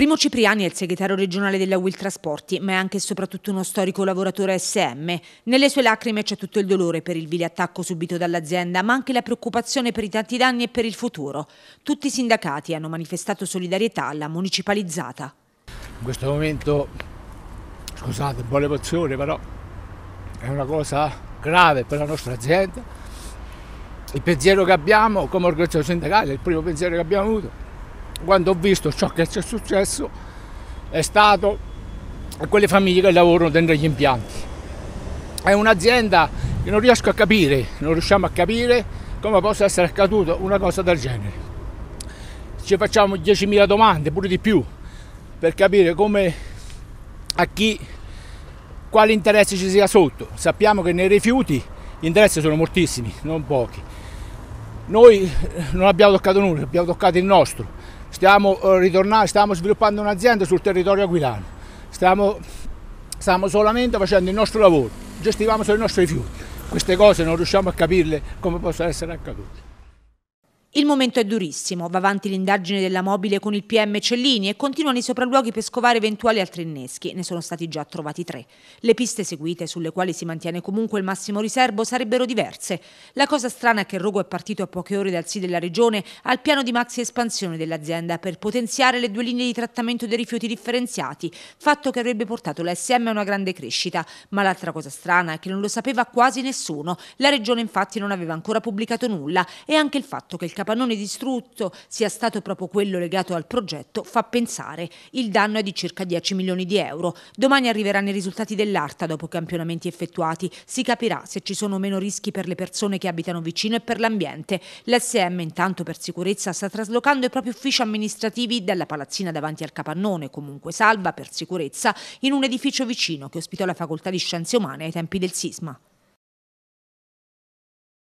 Primo Cipriani è il segretario regionale della Will Trasporti, ma è anche e soprattutto uno storico lavoratore SM. Nelle sue lacrime c'è tutto il dolore per il vile attacco subito dall'azienda, ma anche la preoccupazione per i tanti danni e per il futuro. Tutti i sindacati hanno manifestato solidarietà alla municipalizzata. In questo momento, scusate un po' l'emozione, però è una cosa grave per la nostra azienda. Il pensiero che abbiamo come organizzazione sindacale, il primo pensiero che abbiamo avuto, quando ho visto ciò che è successo è stato a quelle famiglie che lavorano dentro gli impianti. È un'azienda che non riesco a capire, non riusciamo a capire come possa essere accaduto una cosa del genere. Ci facciamo 10.000 domande, pure di più, per capire come a chi quale interesse ci sia sotto. Sappiamo che nei rifiuti gli interessi sono moltissimi, non pochi. Noi eh, non abbiamo toccato nulla, abbiamo toccato il nostro Stiamo, eh, stiamo sviluppando un'azienda sul territorio aquilano, stiamo, stiamo solamente facendo il nostro lavoro, gestivamo solo i nostri rifiuti. Queste cose non riusciamo a capirle come possono essere accadute. Il momento è durissimo, va avanti l'indagine della mobile con il PM Cellini e continuano i sopralluoghi per scovare eventuali altri inneschi, ne sono stati già trovati tre. Le piste seguite, sulle quali si mantiene comunque il massimo riservo, sarebbero diverse. La cosa strana è che rogo è partito a poche ore dal sì della regione al piano di maxi espansione dell'azienda per potenziare le due linee di trattamento dei rifiuti differenziati, fatto che avrebbe portato l'SM a una grande crescita. Ma l'altra cosa strana è che non lo sapeva quasi nessuno, la regione infatti non aveva ancora pubblicato nulla e anche il fatto che il capannone distrutto sia stato proprio quello legato al progetto fa pensare. Il danno è di circa 10 milioni di euro. Domani arriveranno i risultati dell'ARTA dopo campionamenti effettuati. Si capirà se ci sono meno rischi per le persone che abitano vicino e per l'ambiente. L'SM intanto per sicurezza sta traslocando i propri uffici amministrativi dalla palazzina davanti al capannone, comunque salva per sicurezza, in un edificio vicino che ospitò la facoltà di scienze umane ai tempi del sisma.